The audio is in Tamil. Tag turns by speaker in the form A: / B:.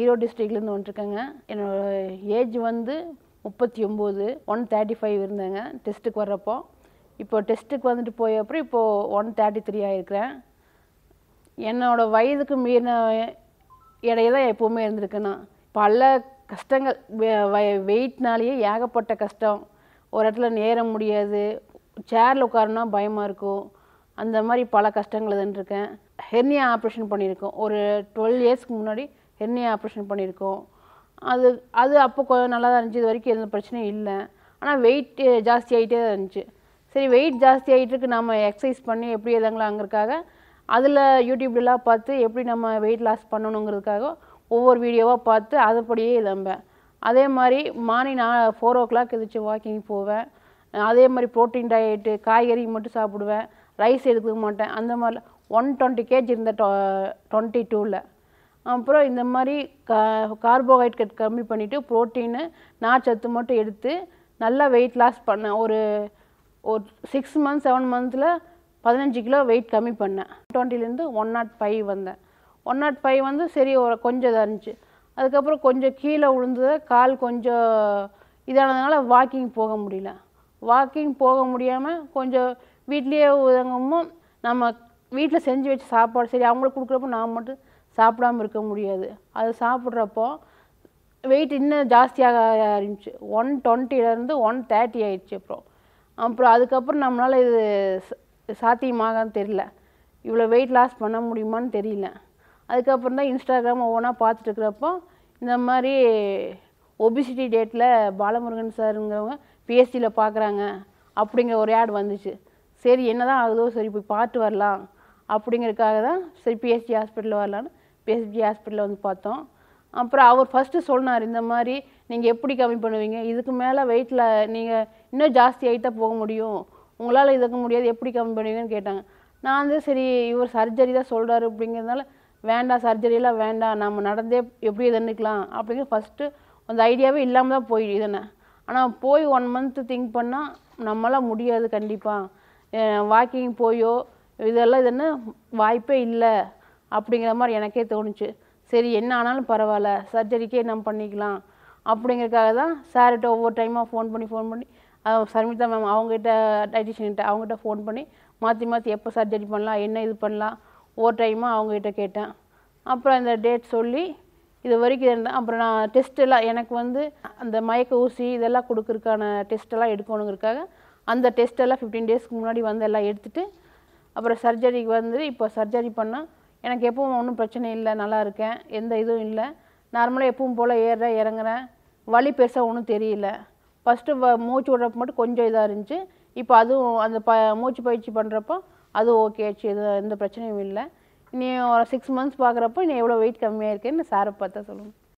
A: ஈரோடு டிஸ்ட்ரிக்ட்லேருந்து வந்துருக்கேங்க என்னோடய ஏஜ் வந்து முப்பத்தி ஒம்பது ஒன் தேர்ட்டி ஃபைவ் இருந்தேங்க டெஸ்ட்டுக்கு வர்றப்போ இப்போ டெஸ்ட்டுக்கு வந்துட்டு போய் அப்புறம் இப்போது ஒன் தேர்ட்டி த்ரீ ஆகிருக்கிறேன் என்னோடய வயதுக்கு மீறின இடையே தான் எப்போவுமே இருந்திருக்குண்ணா பல கஷ்டங்கள் வெயிட்னாலேயே ஏகப்பட்ட கஷ்டம் ஒரு இடத்துல நேர முடியாது சேரில் உட்காருனா பயமாக இருக்கும் அந்த மாதிரி பல கஷ்டங்கள் இருந்துருக்கேன் ஹெர்னியா ஆப்ரேஷன் பண்ணியிருக்கோம் ஒரு டுவெல் இயர்ஸ்க்கு முன்னாடி ஹெர்னியா ஆப்ரேஷன் பண்ணியிருக்கோம் அது அது அப்போ கொஞ்சம் நல்லா தான் இருந்துச்சு இது வரைக்கும் எந்த பிரச்சனையும் இல்லை ஆனால் வெயிட் ஜாஸ்தி ஆகிட்டே தான் இருந்துச்சு சரி வெயிட் ஜாஸ்தி ஆகிட்டுருக்கு நம்ம எக்ஸசைஸ் பண்ணி எப்படி எதாங்களாங்கிறதுக்காக அதில் யூடியூப்லாம் பார்த்து எப்படி நம்ம வெயிட் லாஸ் பண்ணணுங்கிறதுக்காக ஒவ்வொரு வீடியோவாக பார்த்து அதைப்படியே இதம்பேன் அதே மாதிரி மார்னிங் நான் ஃபோர் ஓ கிளாக் எதிர்த்து வாக்கிங் போவேன் அதே மாதிரி ப்ரோட்டீன் டயட்டு காய்கறி மட்டும் சாப்பிடுவேன் ரைஸ் எடுத்துக்க மாட்டேன் அந்த மாதிரிலாம் ஒன் டுவெண்ட்டி கேஜி இருந்த டொ டுவெண்ட்டி டூவில் அப்புறம் இந்த மாதிரி கா கார்போஹைட்ரேட் கம்மி பண்ணிவிட்டு ப்ரோட்டீனு நார்ச்சத்து மட்டும் எடுத்து நல்லா வெயிட் லாஸ் பண்ணேன் ஒரு ஒரு சிக்ஸ் மந்த்ஸ் செவன் மந்த்தில் பதினஞ்சு கிலோ வெயிட் கம்மி பண்ணேன் டுவெண்ட்டிலேருந்து ஒன் நாட் ஃபைவ் வந்தேன் ஒன் நாட் ஃபைவ் வந்து சரி ஒரு கொஞ்சம் இதாக இருந்துச்சு அதுக்கப்புறம் கொஞ்சம் கீழே விழுந்தது கால் கொஞ்சம் இதானதுனால வாக்கிங் போக முடியல வாக்கிங் போக முடியாமல் கொஞ்சம் வீட்லேயே உதங்கமும் நம்ம வீட்டில் செஞ்சு வச்சு சாப்பாடு சரி அவங்களுக்கு கொடுக்குறப்ப நான் மட்டும் சாப்பிடாமல் இருக்க முடியாது அது சாப்பிட்றப்போ வெயிட் இன்னும் ஜாஸ்தியாக ஆரம்பிச்சு ஒன் டுவெண்ட்டிலேருந்து ஒன் தேர்ட்டி ஆயிடுச்சு அப்புறம் அப்புறம் அதுக்கப்புறம் நம்மளால் இது சாத்தியமாகன்னு தெரியல இவ்வளோ வெயிட் லாஸ் பண்ண முடியுமான்னு தெரியல அதுக்கப்புறம் தான் இன்ஸ்டாகிராம் ஒவ்வொன்றா பார்த்துட்டு இருக்கிறப்போ இந்த மாதிரி ஒபிசிட்டி டேட்டில் பாலமுருகன் சாருங்கிறவங்க பிஎஸ்சியில் பார்க்குறாங்க அப்படிங்கிற ஒரு ஆட் வந்துச்சு சரி என்ன தான் ஆகுதோ சரி போய் பார்த்து வரலாம் அப்படிங்கிறதுக்காக தான் சரி பிஎஸ்சி ஹாஸ்பிட்டலில் வரலான்னு பிஎஸ்பி ஹாஸ்பிட்டலில் வந்து பார்த்தோம் அப்புறம் அவர் ஃபஸ்ட்டு சொன்னார் இந்த மாதிரி நீங்கள் எப்படி கம்மி பண்ணுவீங்க இதுக்கு மேலே வெயிட்டில் நீங்கள் இன்னும் ஜாஸ்தி ஆகிட்டா போக முடியும் உங்களால் இதுக்கு முடியாது எப்படி கம்மி பண்ணுவீங்கன்னு கேட்டாங்க நான் வந்து சரி இவர் சர்ஜரி தான் சொல்கிறாரு அப்படிங்கிறதுனால வேண்டாம் சர்ஜரியெல்லாம் வேண்டாம் நம்ம நடந்தே எப்படி நிற்கலாம் அப்படிங்கிற ஃபஸ்ட்டு அந்த ஐடியாவே இல்லாமல் தான் போய் இதுனேன் ஆனால் போய் ஒன் மந்த்து திங்க் பண்ணால் நம்மளால் முடியாது கண்டிப்பாக வாக்கிங் போயோ இதெல்லாம் இதுன்னு வாய்ப்பே இல்லை அப்படிங்கிற மாதிரி எனக்கே தோணுச்சு சரி என்ன ஆனாலும் பரவாயில்ல சர்ஜரிக்கே நம்ம பண்ணிக்கலாம் அப்படிங்கிறதுக்காக தான் சார்கிட்ட ஒவ்வொரு டைமாக ஃபோன் பண்ணி ஃபோன் பண்ணி சர்மிதா மேம் அவங்ககிட்ட டைட்டிஷியன்கிட்ட அவங்ககிட்ட ஃபோன் பண்ணி மாற்றி மாற்றி எப்போ சர்ஜரி பண்ணலாம் என்ன இது பண்ணலாம் ஒவ்வொரு டைமாக அவங்ககிட்ட கேட்டேன் அப்புறம் இந்த டேட் சொல்லி இது வரைக்கும் இருந்தேன் அப்புறம் நான் டெஸ்ட்டெல்லாம் எனக்கு வந்து அந்த மயக்க ஊசி இதெல்லாம் கொடுக்குறதுக்கான டெஸ்ட்டெல்லாம் எடுக்கணுங்கிறக்காக அந்த டெஸ்ட்டெல்லாம் ஃபிஃப்டீன் டேஸ்க்கு முன்னாடி வந்து எல்லாம் எடுத்துகிட்டு அப்புறம் சர்ஜரிக்கு வந்து இப்போ சர்ஜரி பண்ணால் எனக்கு எப்பவும் ஒன்றும் பிரச்சனை இல்லை நல்லா இருக்கேன் எந்த இதுவும் இல்லை நார்மலாக எப்பவும் போல் ஏறுறேன் இறங்குறேன் வழி பெருசாக ஒன்றும் தெரியல ஃபஸ்ட்டு வ மூச்சு விடுறப்ப மட்டும் கொஞ்சம் இதாக இருந்துச்சு இப்போ அதுவும் அந்த ப மூச்சு பயிற்சி பண்ணுறப்போ அது ஓகே ஆச்சு எது எந்த பிரச்சனையும் இல்லை நீ ஒரு சிக்ஸ் மந்த்ஸ் பார்க்குறப்போ நீ எவ்வளோ வெயிட் கம்மியாக இருக்கேன்னு சாரை பார்த்தா சொல்லுங்கள்